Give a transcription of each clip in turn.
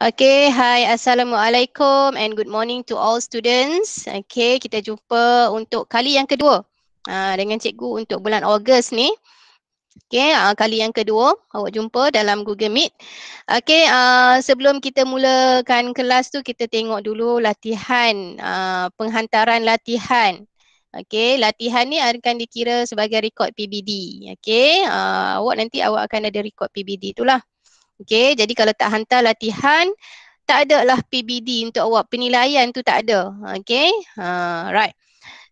Okay, hi. Assalamualaikum and good morning to all students. Okay, kita jumpa untuk kali yang kedua uh, dengan cikgu untuk bulan Ogos ni. Okay, uh, kali yang kedua awak jumpa dalam Google Meet. Okay, uh, sebelum kita mulakan kelas tu, kita tengok dulu latihan, uh, penghantaran latihan. Okay, latihan ni akan dikira sebagai rekod PBD. Okay, uh, awak nanti awak akan ada rekod PBD itulah. Okay, jadi kalau tak hantar latihan, tak ada lah PBD untuk awak. Penilaian tu tak ada. Okay, ha, right.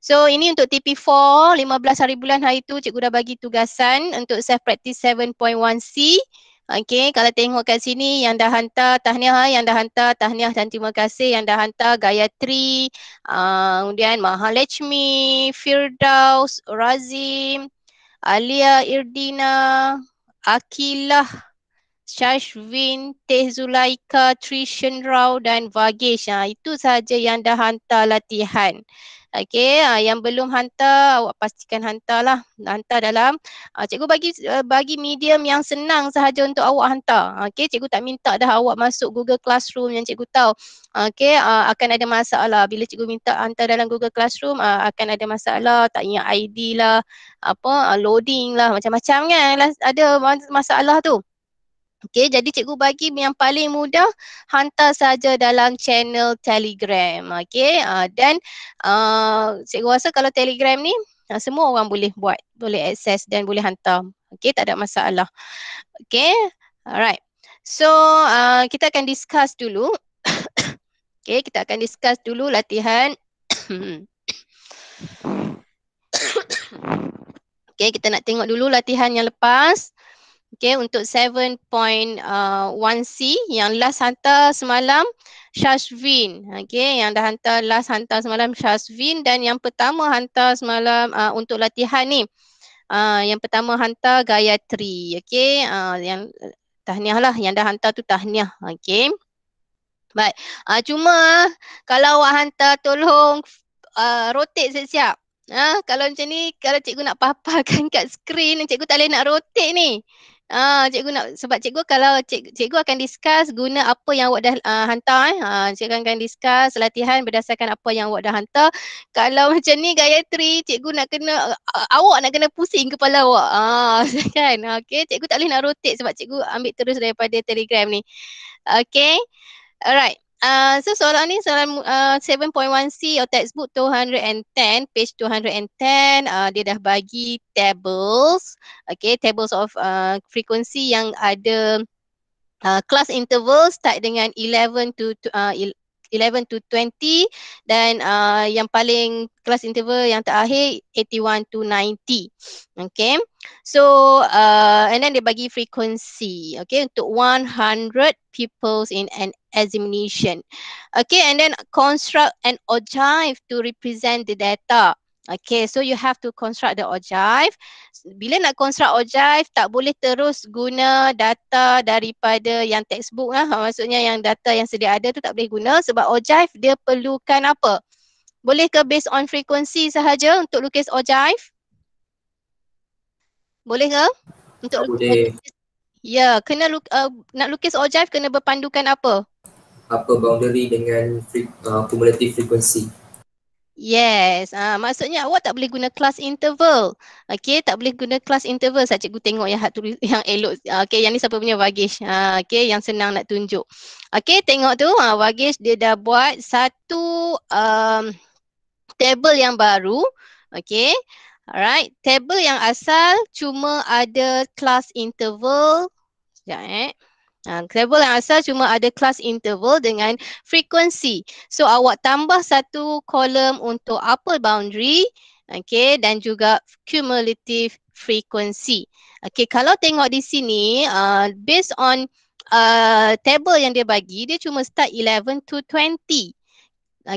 So ini untuk TP4, 15 hari bulan hari tu cikgu dah bagi tugasan untuk self-practice 7.1C. Okay, kalau tengok kat sini yang dah hantar tahniah, ha, yang dah hantar tahniah dan terima kasih yang dah hantar Gayatri, uh, kemudian Mahalechmi, Firdaus, Razim, Alia, Irdina, Akilah, Shashwin, Teh Zulaika, Trishan Rao dan Vagesh. Ha, itu sahaja yang dah hantar latihan. Okey, ha, yang belum hantar awak pastikan hantarlah. Hantar dalam ha, cikgu bagi eh, bagi medium yang senang sahaja untuk awak hantar. Okey, cikgu tak minta dah awak masuk Google Classroom yang cikgu tahu. Okey, ha, akan ada masalah bila cikgu minta hantar dalam Google Classroom ha, akan ada masalah tak ingat ID lah, apa loading lah macam-macam kan ada masalah tu. Okey jadi cikgu bagi yang paling mudah hantar saja dalam channel Telegram okey ah, dan uh, cikgu rasa kalau Telegram ni uh, semua orang boleh buat boleh access dan boleh hantar okey tak ada masalah okey alright so uh, kita akan discuss dulu okey kita akan discuss dulu latihan okey kita nak tengok dulu latihan yang lepas Okay, untuk 7.1C uh, yang last hantar semalam Shashvin. Okay, yang dah hantar last hantar semalam Shashvin dan yang pertama hantar semalam uh, untuk latihan ni. Uh, yang pertama hantar Gayatri. Okay, uh, yang tahniah lah. Yang dah hantar tu tahniah. Okay. Baik. Uh, cuma kalau awak hantar tolong uh, rotate siap-siap. Ha, kalau macam ni, kalau cikgu nak paparkan kat skrin, cikgu tak boleh nak rotate ni. Ah, uh, cikgu nak sebab cikgu kalau cik, cikgu akan discuss guna apa yang awak dah uh, hantar eh. Ah, uh, cikgu akan discuss latihan berdasarkan apa yang awak dah hantar. Kalau macam ni gaya Gayatri, cikgu nak kena uh, awak nak kena pusing kepala awak. Ah, uh, kan? Okey, cikgu tak boleh nak rotate sebab cikgu ambil terus daripada Telegram ni. Okey. Alright. Uh, so soalan ni soalan uh, 7.1c or textbook 210 page 210 uh, dia dah bagi tables okay tables of uh, frequency yang ada uh, class interval start dengan 11 to uh, 11 to 20 dan uh, yang paling kelas interval yang terakhir 81 to 90. Okay. So uh, and then dia bagi frequency. Okay. Untuk 100 pupils in an examination. Okay. And then construct an ogive to represent the data. Okay, so you have to construct the ogive. Bila nak construct ogive, tak boleh terus guna data daripada yang textbook lah. Maksudnya yang data yang sedia ada tu tak boleh guna sebab ogive dia perlukan apa? Boleh ke based on frequency sahaja untuk lukis ogive? Boleh ke? Untuk boleh. Ya, kena luk, uh, nak lukis ogive kena berpandukan apa? Apa boundary dengan fre- uh, cumulative frequency? Yes, uh, maksudnya awak tak boleh guna class interval. Okay, tak boleh guna class interval. Saya cikgu tengok yang, tulis, yang elok. Uh, ah, okay, yang ni siapa punya Vagish. Uh, ah, okay, yang senang nak tunjuk. Okay, tengok tu uh, Vagish dia dah buat satu um, table yang baru. Okay, alright. Table yang asal cuma ada class interval. Sekejap eh. Ha, travel yang asal cuma ada class interval dengan frequency. So awak tambah satu kolom untuk upper boundary okay, dan juga cumulative frequency. Okay, kalau tengok di sini, uh, based on uh, table yang dia bagi, dia cuma start 11 to 20.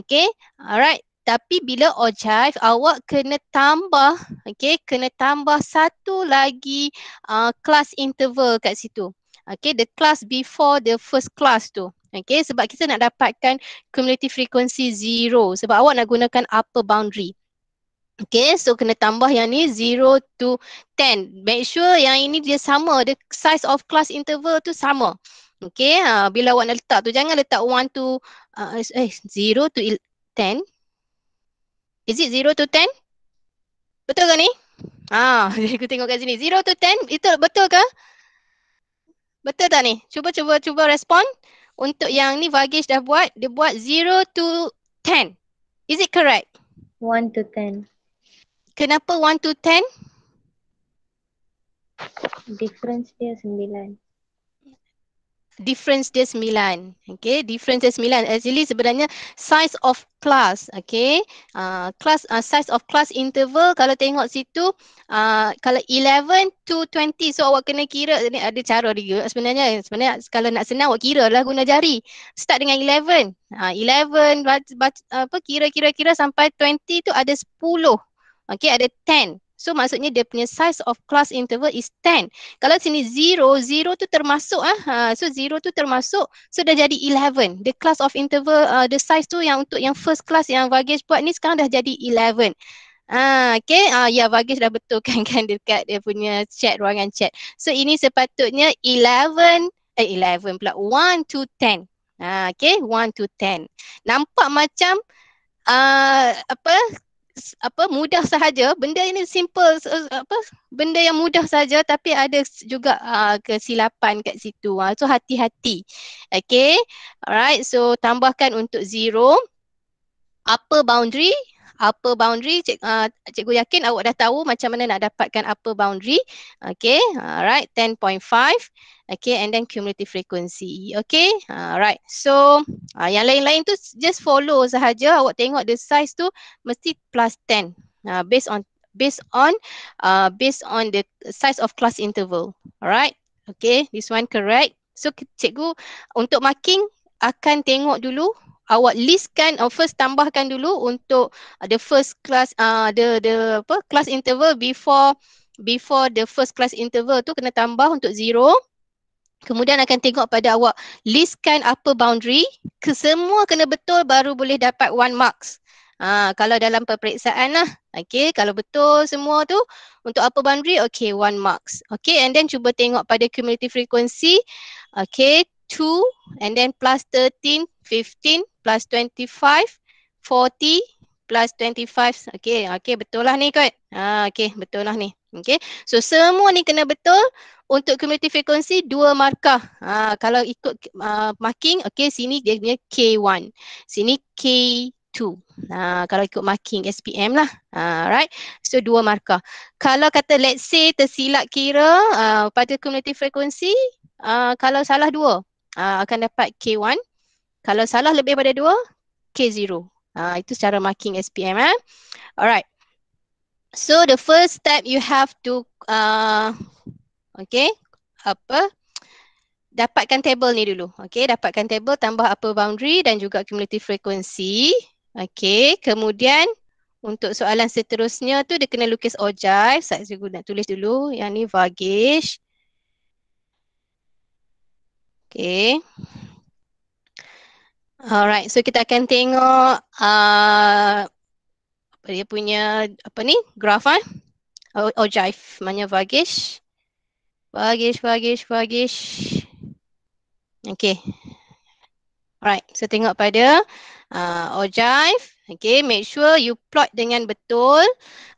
Okay, alright. Tapi bila OJIVE, awak kena tambah, okay, kena tambah satu lagi uh, class interval kat situ. Okay, the class before the first class tu. Okay, sebab kita nak dapatkan cumulative frequency zero. Sebab awak nak gunakan upper boundary. Okay, so kena tambah yang ni zero to ten. Make sure yang ini dia sama. The size of class interval tu sama. Okay, ha, bila awak nak letak tu, jangan letak one to, uh, eh, zero to ten. Is it zero to ten? Betul ke ni? Ah, ha, aku tengok kat sini. zero to ten itu betul ke? Betul tak ni? Cuba cuba cuba respon. Untuk yang ni Vagish dah buat, dia buat 0 to 10. Is it correct? 1 to 10. Kenapa 1 to 10? Difference dia 9 difference dia sembilan. Okay, difference dia sembilan. Actually sebenarnya size of class. Okay, uh, class uh, size of class interval kalau tengok situ uh, kalau 11 to 20. So awak kena kira ni ada cara dia sebenarnya. Sebenarnya kalau nak senang awak kira lah guna jari. Start dengan 11. Uh, 11 apa kira-kira-kira sampai 20 tu ada 10. Okay, ada 10. So maksudnya dia punya size of class interval is 10. Kalau sini 0, 0 tu termasuk ah. Ha, so 0 tu termasuk. So dah jadi 11. The class of interval, uh, the size tu yang untuk yang first class yang Vagis buat ni sekarang dah jadi 11. Ah, okay. Ah, ya, Vagis dah betulkan kan dekat dia punya chat, ruangan chat. So, ini sepatutnya 11, eh 11 pula. 1 to 10. Ah, okay, 1 to 10. Nampak macam uh, apa apa mudah sahaja benda ini simple apa benda yang mudah saja tapi ada juga uh, kesilapan kat situ uh. so hati-hati okay alright so tambahkan untuk zero apa boundary apa boundary cik, uh, cikgu yakin awak dah tahu macam mana nak dapatkan apa boundary okay alright 10.5 okay and then cumulative frequency okay alright so uh, yang lain-lain tu just follow sahaja awak tengok the size tu mesti plus 10 uh, ah, based on based on uh, based on the size of class interval alright okay this one correct so cikgu untuk marking akan tengok dulu awak listkan uh, first tambahkan dulu untuk uh, the first class uh, the the apa class interval before before the first class interval tu kena tambah untuk zero kemudian akan tengok pada awak listkan apa boundary kesemua kena betul baru boleh dapat one marks Ha, kalau dalam peperiksaan lah. Okay, kalau betul semua tu untuk apa boundary? Okay, one marks. Okay, and then cuba tengok pada cumulative frequency. Okay, two and then plus thirteen 15 plus 25, 40 plus 25. Okey, okey betul lah ni kot. Ha, okey betul lah ni. Okey, so semua ni kena betul untuk community frequency dua markah. Ha, kalau ikut uh, marking, okey sini dia punya K1. Sini K2. Ha, kalau ikut marking SPM lah. Ha, right. So dua markah. Kalau kata let's say tersilap kira uh, pada community frequency, uh, kalau salah dua, Uh, akan dapat K1 kalau salah lebih daripada dua, K0. Uh, ah, itu secara marking SPM. Eh? Alright. So the first step you have to, uh, okay, apa? Dapatkan table ni dulu. Okay, dapatkan table tambah apa boundary dan juga cumulative frequency. Okay, kemudian untuk soalan seterusnya tu dia kena lukis ogive. Saya juga nak tulis dulu. Yang ni vagish. Okay, Alright, so kita akan tengok uh, dia punya apa ni grafan eh? ojive oh, oh, mana vagish vagish vagish vagish. Okay. Alright, so tengok pada uh, ojive. Oh, okay, make sure you plot dengan betul.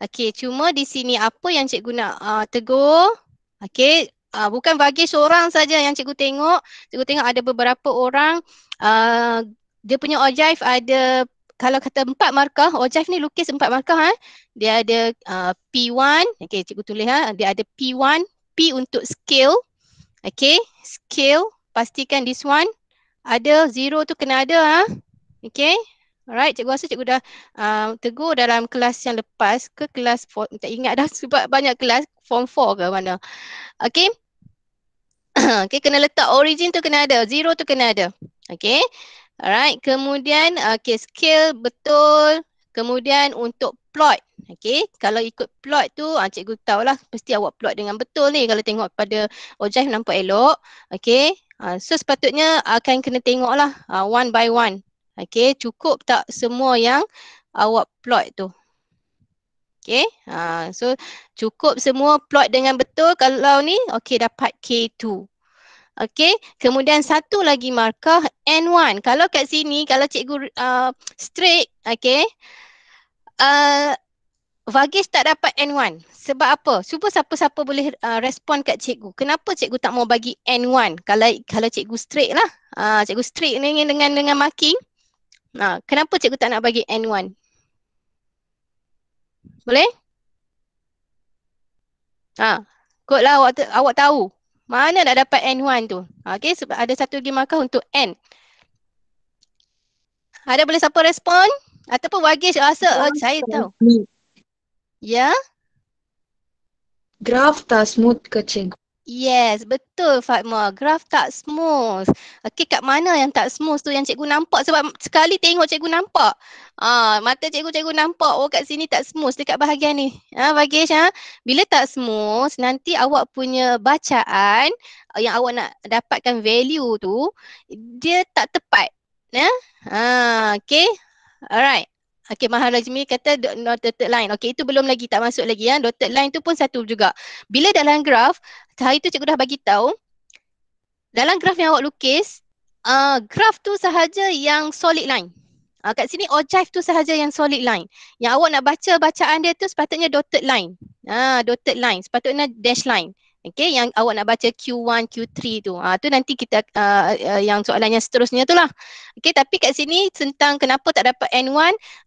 Okay, cuma di sini apa yang cikgu nak uh, tegur. Okay, uh, bukan bagi seorang saja yang cikgu tengok. Cikgu tengok ada beberapa orang Ah, dia punya ojive ada kalau kata empat markah, ojive ni lukis empat markah ha. Dia ada uh, ah, P1, okey cikgu tulis ha. Dia ada P1, P untuk scale. Okey, scale pastikan this one ada zero tu kena ada ha. Okey. Alright, cikgu rasa cikgu dah uh, tegur dalam kelas yang lepas ke kelas four, tak ingat dah sebab banyak kelas form 4 ke mana. Okey. okey kena letak origin tu kena ada, zero tu kena ada. Okay. Alright. Kemudian uh, okay, skill betul. Kemudian untuk plot. Okay. Kalau ikut plot tu, ah, cikgu lah pasti awak plot dengan betul ni. Kalau tengok pada OJIVE nampak elok. Okay. Ah, so sepatutnya akan kena tengok lah ah, one by one. Okay. Cukup tak semua yang awak plot tu. Okay. Ah, so cukup semua plot dengan betul kalau ni okay dapat K2. Okey, kemudian satu lagi markah N1. Kalau kat sini, kalau cikgu uh, straight, okey. Uh, Vagis tak dapat N1. Sebab apa? Cuba siapa-siapa boleh uh, respon kat cikgu. Kenapa cikgu tak mau bagi N1? Kalau kalau cikgu straight lah. Uh, cikgu straight ni dengan, dengan dengan marking. Nah, uh, kenapa cikgu tak nak bagi N1? Boleh? Ha, uh, kotlah awak, awak tahu. Mana nak dapat N1 tu? Okay, sebab ada satu lagi markah untuk N. Ada boleh siapa respon? Ataupun wagish rasa oh, oh, saya tahu. Ya? Yeah? Graf tak smooth ke cikgu? Yes, betul Fatma. Graf tak smooth. Okey, kat mana yang tak smooth tu yang cikgu nampak sebab sekali tengok cikgu nampak. Ah, mata cikgu cikgu nampak oh kat sini tak smooth dekat bahagian ni. Ha, Bagish ha. Bila tak smooth, nanti awak punya bacaan eh, yang awak nak dapatkan value tu dia tak tepat. Ya. Ha, okey. Alright. Okay, Maharajmi kata dotted line. Okay, itu belum lagi, tak masuk lagi. Ya. Dotted line tu pun satu juga. Bila dalam graf, Hari tu cikgu dah bagi tahu dalam graf yang awak lukis, uh, graf tu sahaja yang solid line. Uh, kat sini ogive tu sahaja yang solid line. Yang awak nak baca bacaan dia tu sepatutnya dotted line. Ah uh, dotted line, sepatutnya dash line. Okay, yang awak nak baca Q1, Q3 tu. Ha, tu nanti kita, uh, uh, yang soalan yang seterusnya tu lah. Okay, tapi kat sini tentang kenapa tak dapat N1,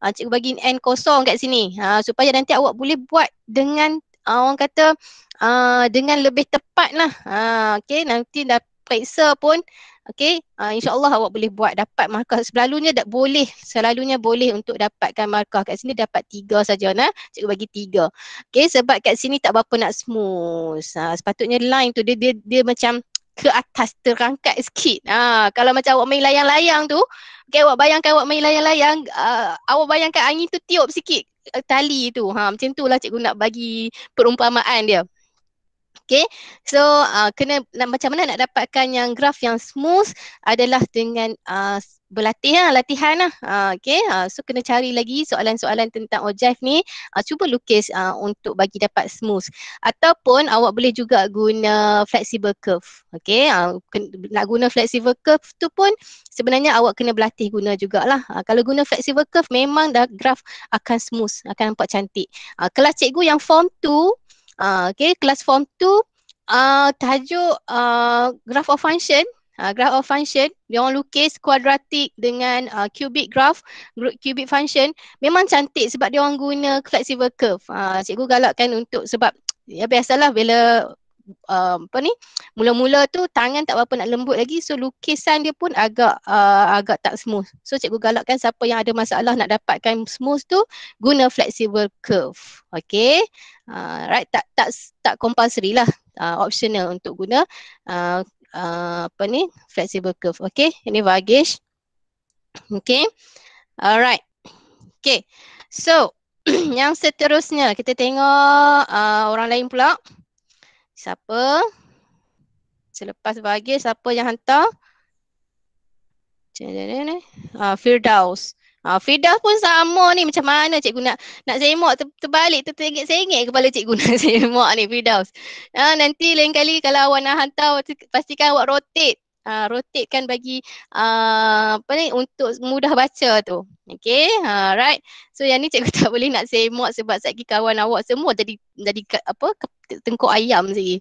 uh, cikgu bagi N kosong kat sini. Ha, supaya nanti awak boleh buat dengan uh, orang kata uh, dengan lebih tepat lah. Uh, ah, okay, nanti dah periksa pun Okay, uh, insyaAllah awak boleh buat dapat markah. Selalunya tak boleh, selalunya boleh untuk dapatkan markah. Kat sini dapat tiga sahaja, nah. Cikgu bagi tiga. Okay, sebab kat sini tak berapa nak smooth. Uh, sepatutnya line tu dia, dia, dia macam ke atas terangkat sikit. Ha, kalau macam awak main layang-layang tu, okay, awak bayangkan awak main layang-layang, uh, awak bayangkan angin tu tiup sikit. Eh, tali tu. Ha, macam tu lah cikgu nak bagi perumpamaan dia. Okay, so uh, kena macam mana nak dapatkan yang graf yang smooth adalah dengan uh, berlatih lah, latihan lah. Uh, okay, uh, so kena cari lagi soalan-soalan tentang OJIVE ni. Uh, cuba lukis uh, untuk bagi dapat smooth. Ataupun awak boleh juga guna flexible curve. Okay, uh, nak guna flexible curve tu pun sebenarnya awak kena berlatih guna jugalah. Uh, kalau guna flexible curve memang dah graf akan smooth, akan nampak cantik. Uh, kelas cikgu yang form tu, uh, okay, kelas form tu, Uh, tajuk uh, graph of function uh, graph of function dia orang lukis kuadratik dengan uh, cubic graph cubic function memang cantik sebab dia orang guna flexible curve uh, cikgu galakkan untuk sebab ya biasalah bila Uh, apa ni mula-mula tu tangan tak apa nak lembut lagi so lukisan dia pun agak uh, agak tak smooth so cikgu galakkan siapa yang ada masalah nak dapatkan smooth tu guna flexible curve Okay, uh, right tak tak tak compulsory lah uh, optional untuk guna uh, uh, apa ni flexible curve okey ini vagish okey alright okey so yang seterusnya kita tengok uh, orang lain pula siapa selepas vagish siapa yang hantar ni ni ah firdaus Ah, Fidah pun sama ni macam mana cikgu nak nak semak terbalik tertengik-sengik kepala cikgu nak semak ni Fidaus. Ah, ha, nanti lain kali kalau awak nak hantar pastikan awak rotate Uh, rotate kan bagi uh, apa ni untuk mudah baca tu. Okay, right So yang ni cikgu tak boleh nak semak sebab sakit kawan awak semua jadi jadi apa tengkuk ayam sini.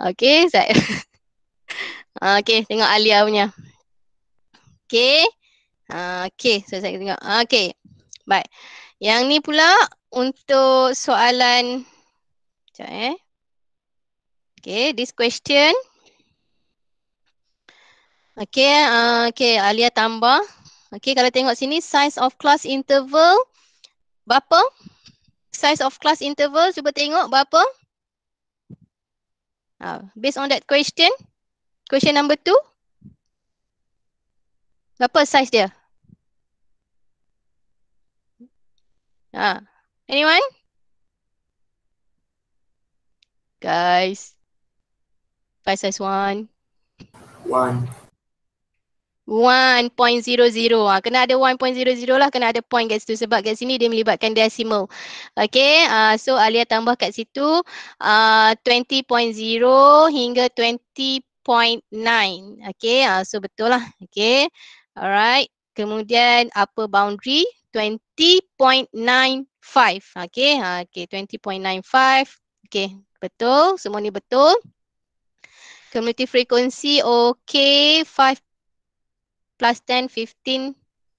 Okay, saya. okay, tengok Alia punya. Okay okay, so saya tengok. Okay, baik. Yang ni pula untuk soalan. Sekejap eh. Okay, this question. Okay, uh, eh, okay, Alia tambah. Okay, kalau tengok sini, size of class interval berapa? Size of class interval, cuba tengok berapa? Uh, based on that question, question number two. Berapa size dia? Ah, anyone? Guys, five size one. One. One point zero zero. Ah, kena ada one point zero zero lah. Kena ada point kat situ sebab kat sini dia melibatkan decimal. Okay, ah, so Alia tambah kat situ ah, zero hingga twenty point nine. Okay, ah, so betul lah. Okay, alright. Kemudian apa boundary? 20.95. Okay, ha, okay 20.95. Okay, betul. Semua ni betul. Community frequency, okay. 5 plus 10, 15,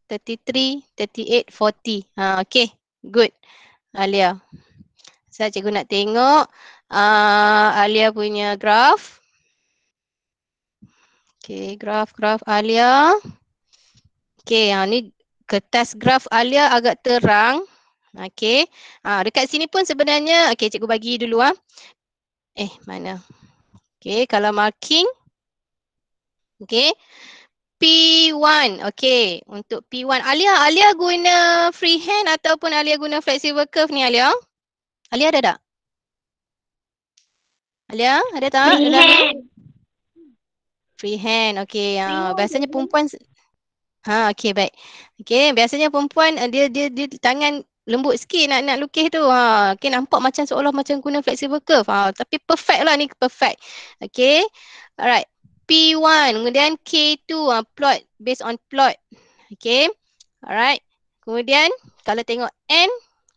33, 38, 40. Ha, okay, good. Alia. Saya cikgu nak tengok uh, Alia punya graf. Okay, graf, graf Alia. Okay, ha, ni kertas graf Alia agak terang. Okey. Ha, dekat sini pun sebenarnya, okey cikgu bagi dulu ah. Eh, mana? Okey, kalau marking. Okey. P1, okey. Untuk P1, Alia, Alia guna freehand ataupun Alia guna flexible curve ni Alia? Alia ada tak? Alia, ada tak? Freehand. Freehand, okey. Uh, biasanya perempuan, Ha okey baik. Okey biasanya perempuan eh, dia dia dia tangan lembut sikit nak nak lukis tu. Ha okey nampak macam seolah macam guna flexible curve. Ha tapi perfect lah ni perfect. Okey. Alright. P1 kemudian K2 ha, plot based on plot. Okey. Alright. Kemudian kalau tengok N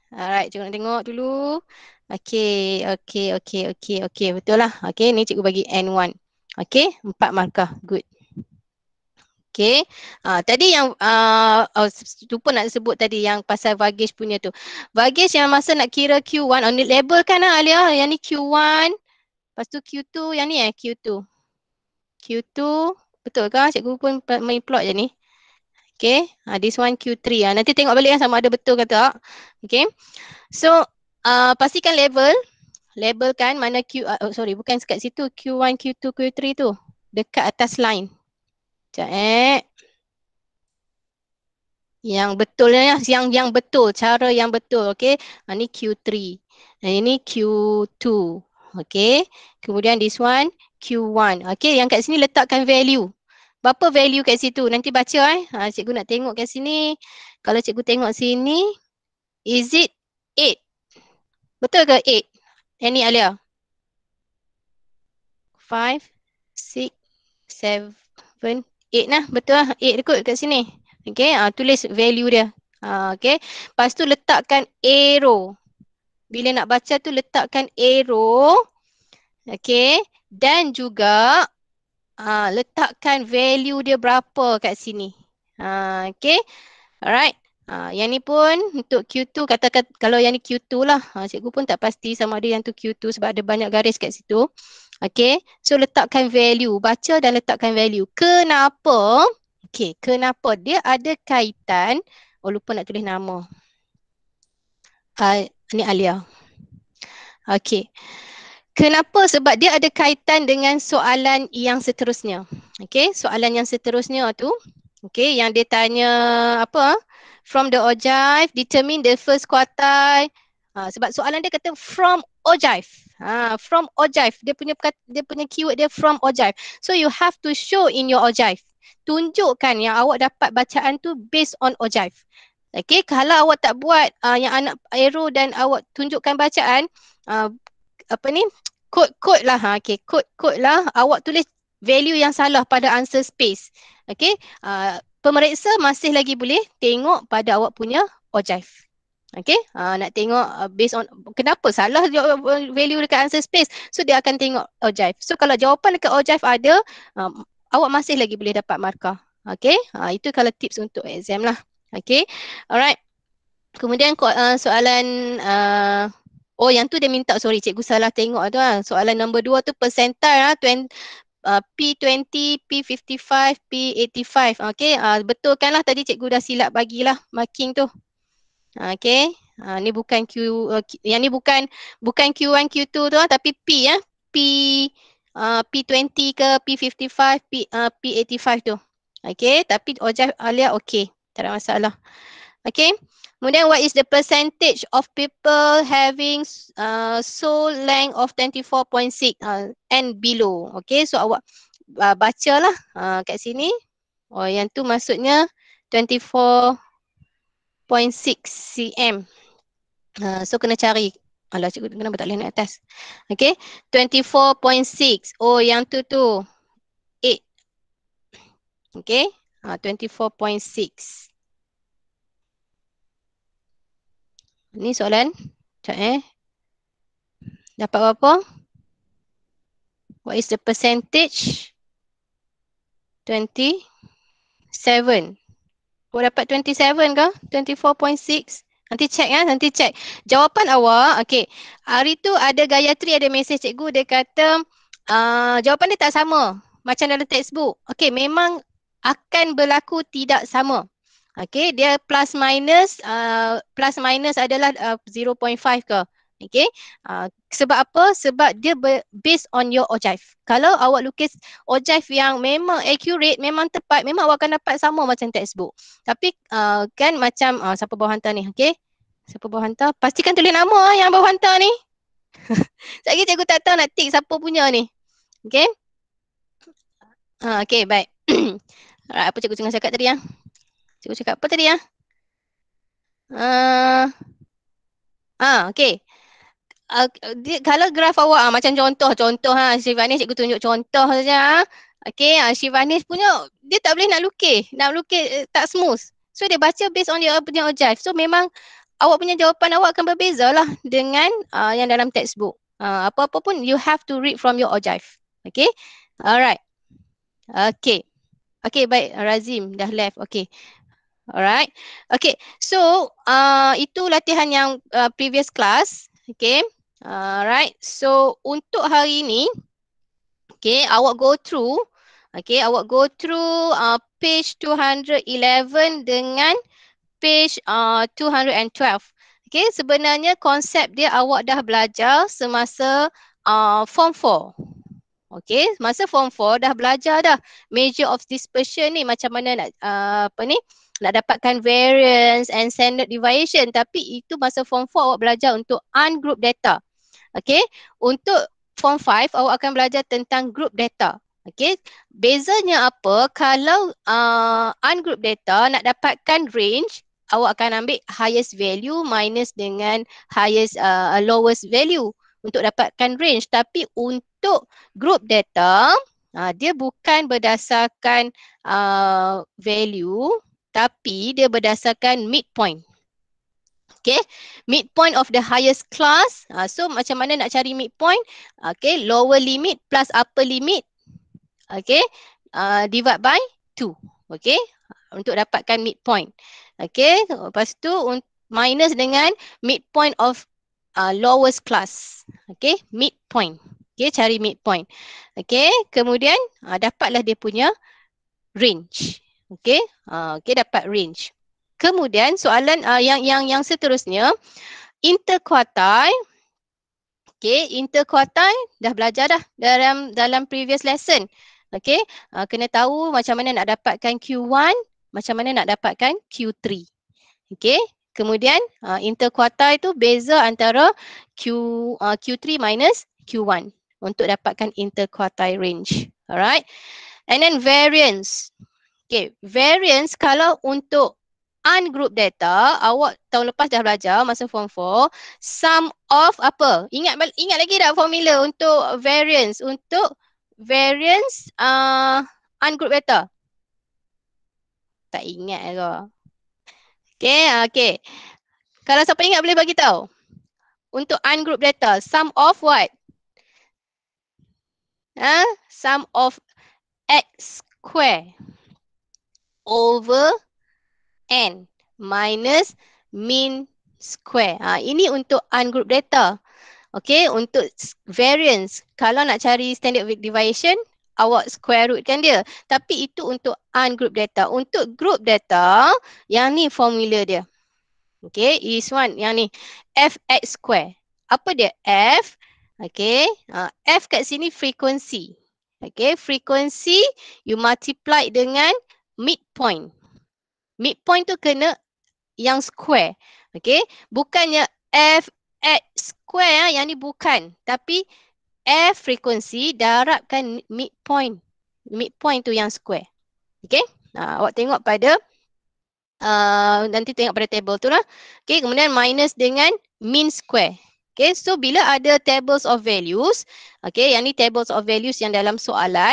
Alright, cikgu nak tengok dulu. Okay, okay, okay, okay, okay. Betul lah. Okay, ni cikgu bagi N1. Okay, empat markah. Good. Okay. Uh, ah, tadi yang uh, oh, lupa nak sebut tadi yang pasal vagus punya tu. Vagus yang masa nak kira Q1, oh, ni label kan lah Alia, yang ni Q1, lepas tu Q2, yang ni eh Q2. Q2, betul ke? Cikgu pun main plot je ni. Okay, uh, ah, this one Q3 ya. Nanti tengok balik kan sama ada betul ke tak. Okay, so uh, pastikan level, label kan mana Q, uh, oh, sorry bukan dekat situ, Q1, Q2, Q3 tu. Dekat atas line, Sekejap eh. Yang betulnya ya, yang yang betul, cara yang betul, okey. Ha, ini Q3. Ha, ini Q2. Okey. Kemudian this one Q1. Okey, yang kat sini letakkan value. Berapa value kat situ? Nanti baca eh. Ha, cikgu nak tengok kat sini. Kalau cikgu tengok sini, is it 8? Betul ke 8? Any Alia? 5 6 7 8 8 lah betul lah 8 dekut kat sini Okay, uh, tulis value dia uh, ah, okey lepas tu letakkan arrow bila nak baca tu letakkan arrow Okay, dan juga uh, letakkan value dia berapa kat sini uh, okey alright Uh, yang ni pun untuk Q2 kata katakan kalau yang ni Q2 lah. Uh, cikgu pun tak pasti sama ada yang tu Q2 sebab ada banyak garis kat situ. Okay, so letakkan value. Baca dan letakkan value. Kenapa? Okay, kenapa? Dia ada kaitan. Oh, lupa nak tulis nama. Uh, ni Alia. Okay. Kenapa? Sebab dia ada kaitan dengan soalan yang seterusnya. Okay, soalan yang seterusnya tu. Okay, yang dia tanya apa? From the ogive, determine the first quartile. Uh, sebab soalan dia kata from ogive ha from ogive dia punya dia punya keyword dia from ogive so you have to show in your ogive tunjukkan yang awak dapat bacaan tu based on ogive Okay, kalau awak tak buat uh, yang anak arrow dan awak tunjukkan bacaan uh, apa ni kod-kod lah ha okey kod-kod lah awak tulis value yang salah pada answer space Okay, uh, pemeriksa masih lagi boleh tengok pada awak punya ogive Okay, uh, ah, nak tengok uh, based on kenapa salah ah, value dekat answer space. So dia akan tengok OJIVE. So kalau jawapan dekat OJIVE ada, um, awak masih lagi boleh dapat markah. Okay, uh, itu kalau tips untuk exam lah. Okay, alright. Kemudian uh, soalan, uh, oh yang tu dia minta, sorry cikgu salah tengok tu lah. Soalan nombor dua tu persentai lah, Uh, P20, P55, P85. Okay, uh, lah tadi cikgu dah silap bagilah marking tu. Ah, okay. Ha, ni bukan Q, uh, yang ni bukan bukan Q1, Q2 tu lah, tapi P ya. Eh. P, uh, P20 ke P55, P, uh, P85 tu. Okay. Tapi Ojah Alia okay. Tak ada masalah. Okay. Kemudian what is the percentage of people having uh, soul length of 24.6 uh, and below. Okay. So awak uh, baca lah uh, kat sini. Oh yang tu maksudnya 24 0.6 cm. Uh, so kena cari. Alah cikgu kenapa tak boleh naik atas? Okay. 24.6. Oh yang tu tu. 8. Okay. Uh, 24.6. Ni soalan. Sekejap eh. Dapat berapa? What is the percentage? 27. Awak dapat 27 ke? 24.6? Nanti check ya, nanti check. Jawapan awak, okay. Hari tu ada Gayatri ada mesej cikgu, dia kata uh, jawapan dia tak sama. Macam dalam textbook. Okay, memang akan berlaku tidak sama. Okay, dia plus minus, uh, plus minus adalah uh, 0.5 ke. Okay. Uh, sebab apa? Sebab dia based on your ojive. Kalau awak lukis ojive yang memang accurate, memang tepat, memang awak akan dapat sama macam textbook. Tapi uh, kan macam uh, siapa bawa hantar ni, okay? Siapa bawa hantar? Pastikan tulis nama yang bawa hantar ni. Sekejap cikgu tak tahu nak tick siapa punya ni. Okay? Uh, okay, baik. Alright, apa cikgu tengah cakap tadi ya? Cikgu cakap apa tadi ya? Uh, ah, okay uh, dia, kalau graf awak uh, macam contoh-contoh ha uh, Shivanis cikgu tunjuk contoh saja ha. Uh, Okey, uh, ah, Shivanis punya dia tak boleh nak lukis, nak lukis uh, tak smooth. So dia baca based on your punya objective. So memang awak punya jawapan awak akan berbeza lah dengan uh, yang dalam textbook. Uh, apa-apa pun you have to read from your objective. Okay. Alright. Okay. Okay baik Razim dah left. Okay. Alright. Okay. So uh, itu latihan yang uh, previous class. Okay. Alright, so untuk hari ini, okay, awak go through, okay, awak go through uh, page 211 dengan page uh, 212. Okay, sebenarnya konsep dia awak dah belajar semasa uh, form 4. Okay, masa form 4 dah belajar dah measure of dispersion ni macam mana nak uh, apa ni nak dapatkan variance and standard deviation tapi itu masa form 4 awak belajar untuk ungroup data. Okay, untuk form 5 awak akan belajar tentang group data. Okay, bezanya apa kalau uh, ungroup data nak dapatkan range awak akan ambil highest value minus dengan highest uh, lowest value untuk dapatkan range tapi untuk group data uh, dia bukan berdasarkan uh, value tapi dia berdasarkan midpoint Okay, midpoint of the highest class. Uh, so macam mana nak cari midpoint? Okay, lower limit plus upper limit. Okay, uh, divide by 2. Okay, untuk dapatkan midpoint. Okay, lepas tu minus dengan midpoint of uh, lowest class. Okay, midpoint. Okay, cari midpoint. Okay, kemudian uh, dapatlah dia punya range. Okay, uh, okay dapat range. Kemudian soalan uh, yang yang yang seterusnya interkuartai okey interkuartai dah belajar dah dalam dalam previous lesson okey uh, kena tahu macam mana nak dapatkan Q1 macam mana nak dapatkan Q3 okey kemudian uh, interkuartai tu beza antara Q uh, Q3 minus Q1 untuk dapatkan interkuartai range alright and then variance okey variance kalau untuk ungroup data awak tahun lepas dah belajar masa form 4 sum of apa ingat ingat lagi tak formula untuk variance untuk variance uh, ungroup data tak ingat lah ke Okay ah, okay. kalau siapa ingat boleh bagi tahu untuk ungroup data sum of what ha ah, sum of x square over n minus mean square. Ha, ini untuk ungroup data. Okay, untuk variance. Kalau nak cari standard deviation, awak square root kan dia. Tapi itu untuk ungroup data. Untuk group data, yang ni formula dia. Okay, this one yang ni. Fx square. Apa dia? F. Okay, ha, F kat sini frequency. Okay, frequency you multiply dengan midpoint. Midpoint tu kena yang square. Okay. Bukannya F at square ya, yang ni bukan. Tapi F frequency darabkan midpoint. Midpoint tu yang square. Okay. Uh, awak tengok pada uh, nanti tengok pada table tu lah. Okay. Kemudian minus dengan mean square. Okay, so bila ada tables of values, okay, yang ni tables of values yang dalam soalan,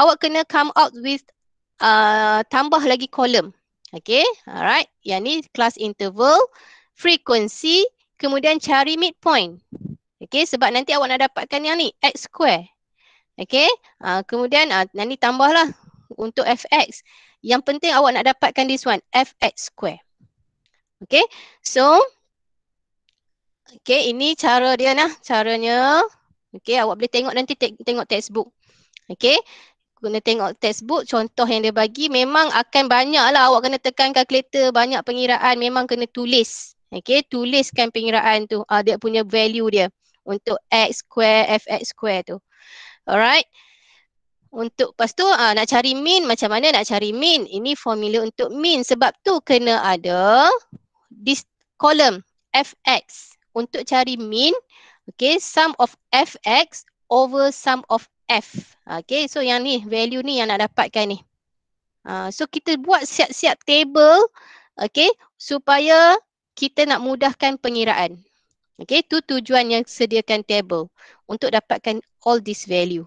awak kena come out with uh, tambah lagi column. Okay, alright. Yang ni class interval, frequency, kemudian cari midpoint. Okay, sebab nanti awak nak dapatkan yang ni, x square. Okay, uh, ah, kemudian uh, ah, nanti tambahlah untuk fx. Yang penting awak nak dapatkan this one, fx square. Okay, so, okay, ini cara dia lah, caranya. Okay, awak boleh tengok nanti te tengok textbook. Okay, kena tengok textbook contoh yang dia bagi memang akan banyak lah awak kena tekan kalkulator banyak pengiraan memang kena tulis okey tuliskan pengiraan tu uh, dia punya value dia untuk x square fx square tu alright untuk lepas tu uh, nak cari mean macam mana nak cari mean ini formula untuk mean sebab tu kena ada this column fx untuk cari mean okay sum of fx over sum of F. Okay, so yang ni value ni yang nak dapatkan ni. Uh, so kita buat siap-siap table, okay, supaya kita nak mudahkan pengiraan. Okay, tu tujuan yang sediakan table untuk dapatkan all this value.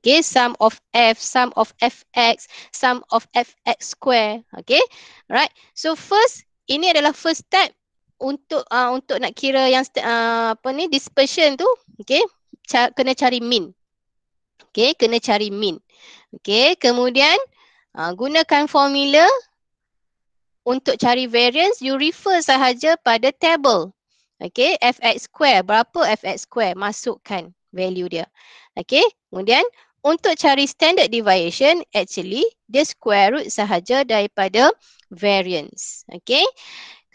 Okay, sum of F, sum of Fx, sum of Fx square. Okay, right. So first, ini adalah first step untuk uh, untuk nak kira yang uh, apa ni dispersion tu. Okay, Car kena cari mean. Okay, kena cari mean. Okay, kemudian uh, gunakan formula untuk cari variance, you refer sahaja pada table. Okay, fx square, berapa fx square masukkan value dia. Okay, kemudian untuk cari standard deviation, actually dia square root sahaja daripada variance. Okay.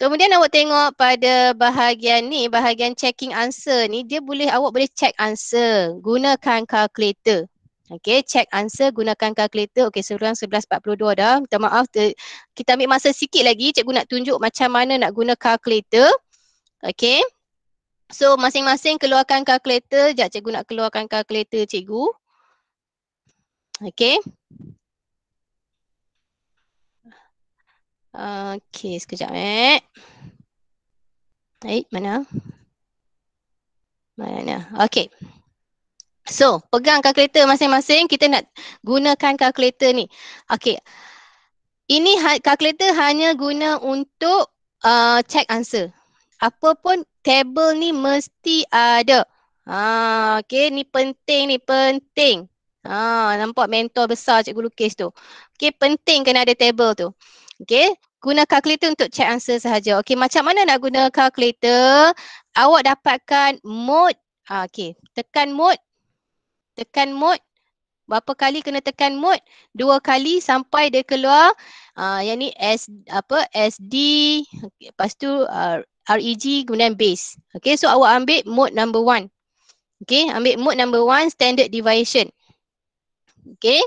Kemudian awak tengok pada bahagian ni, bahagian checking answer ni, dia boleh awak boleh check answer gunakan calculator. Okay, check answer gunakan calculator. Okay, seorang 11.42 dah. Minta maaf, ter- kita ambil masa sikit lagi. Cikgu nak tunjuk macam mana nak guna calculator. Okay. So, masing-masing keluarkan calculator. Sekejap, cikgu nak keluarkan calculator, cikgu. Okay. Okay, sekejap eh. Baik, mana? Mana? Okay. So, pegang kalkulator masing-masing. Kita nak gunakan kalkulator ni. Okay. Ini ha, kalkulator hanya guna untuk uh, check answer. Apa pun table ni mesti ada. Ha, okey, ni penting ni, penting. Ha, nampak mentor besar cikgu lukis tu. Okay, penting kena ada table tu. Okay, guna calculator untuk check answer sahaja. Okay, macam mana nak guna calculator? Awak dapatkan mode. Ah, okay, tekan mode. Tekan mode. Berapa kali kena tekan mode? Dua kali sampai dia keluar. Ah, yang ni S, apa, SD. Okay, lepas tu uh, ah, REG kemudian base. Okay, so awak ambil mode number one. Okay, ambil mode number one, standard deviation. Okay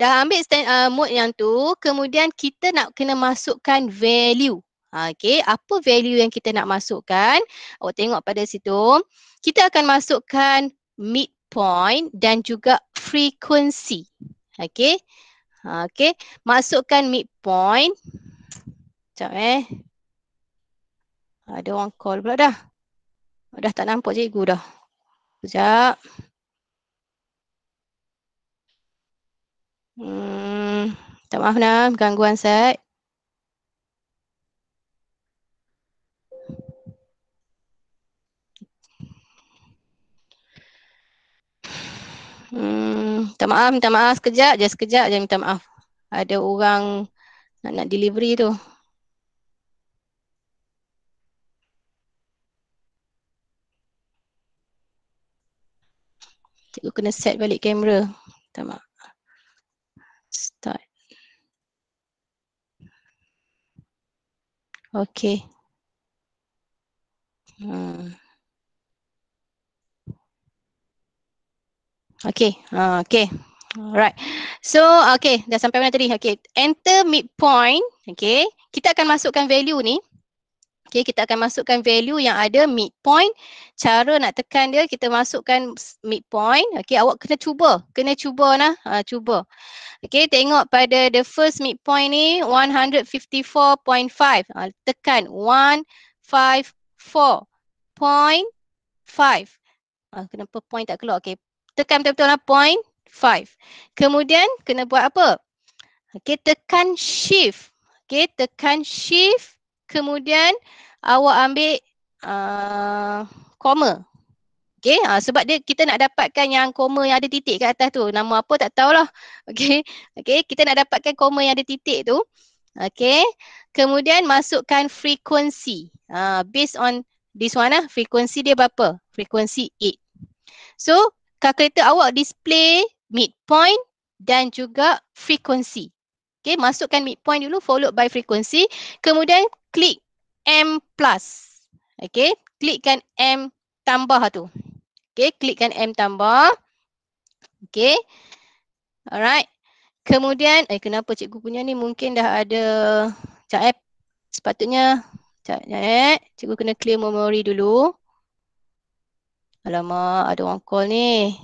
dah ambil stand, uh, mode yang tu, kemudian kita nak kena masukkan value. Ha, okay, apa value yang kita nak masukkan? Awak tengok pada situ. Kita akan masukkan midpoint dan juga frequency. Okay. Ha, okay, masukkan midpoint. Sekejap eh. Ada orang call pula dah. Dah tak nampak cikgu dah. Sekejap. Hmm, tak maaf nak gangguan set. Hmm, minta maaf, minta maaf sekejap je, sekejap je minta maaf. Ada orang nak nak delivery tu. Cikgu kena set balik kamera. Minta maaf start. Okay. Hmm. Okay, uh, okay. Alright. So, okay, dah sampai mana tadi? Okay, enter midpoint. Okay, kita akan masukkan value ni. Okay, kita akan masukkan value yang ada midpoint. Cara nak tekan dia, kita masukkan midpoint. Okay, awak kena cuba. Kena cuba lah. Ha, cuba. Okay, tengok pada the first midpoint ni, 154.5. Ha, tekan 154.5. Ha, kenapa point tak keluar? Okay, tekan betul-betul lah point 5. Kemudian, kena buat apa? Okay, tekan shift. Okay, tekan shift kemudian awak ambil uh, koma. Okay, ha, ah, sebab dia kita nak dapatkan yang koma yang ada titik kat atas tu. Nama apa tak tahulah. Okay, okay kita nak dapatkan koma yang ada titik tu. Okay, kemudian masukkan frekuensi. Uh, based on this one lah, frekuensi dia berapa? Frekuensi 8. So, kalkulator awak display midpoint dan juga frekuensi. Okay, masukkan midpoint dulu followed by frequency. Kemudian klik M plus. Okay, klikkan M tambah tu. Okay, klikkan M tambah. Okay, alright. Kemudian, eh kenapa cikgu punya ni mungkin dah ada cakap sepatutnya cakap cikgu kena clear memory dulu. Alamak, ada orang call ni.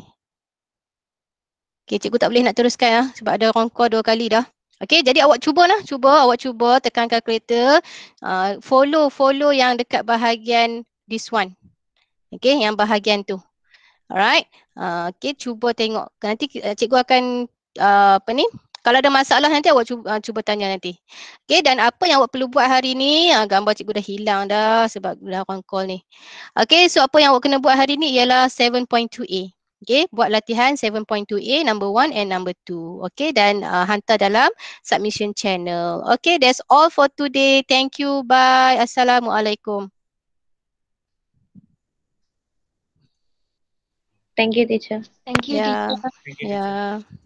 Okay, cikgu tak boleh nak teruskan lah sebab ada orang call dua kali dah. Okay, jadi awak cuba cubalah, cuba awak cuba tekan kalkulator uh, follow follow yang dekat bahagian this one. Okay, yang bahagian tu. Alright, uh, okay cuba tengok. Nanti uh, cikgu akan uh, apa ni? Kalau ada masalah nanti awak cuba, uh, cuba tanya nanti. Okay, dan apa yang awak perlu buat hari ni? Uh, gambar cikgu dah hilang dah sebab dah orang call ni. Okay, so apa yang awak kena buat hari ni ialah 7.2A. Okay, buat latihan 7.2A number 1 and number 2. Okay, dan uh, hantar dalam submission channel. Okay, that's all for today. Thank you. Bye. Assalamualaikum. Thank you, teacher. Thank you, yeah. teacher. Yeah.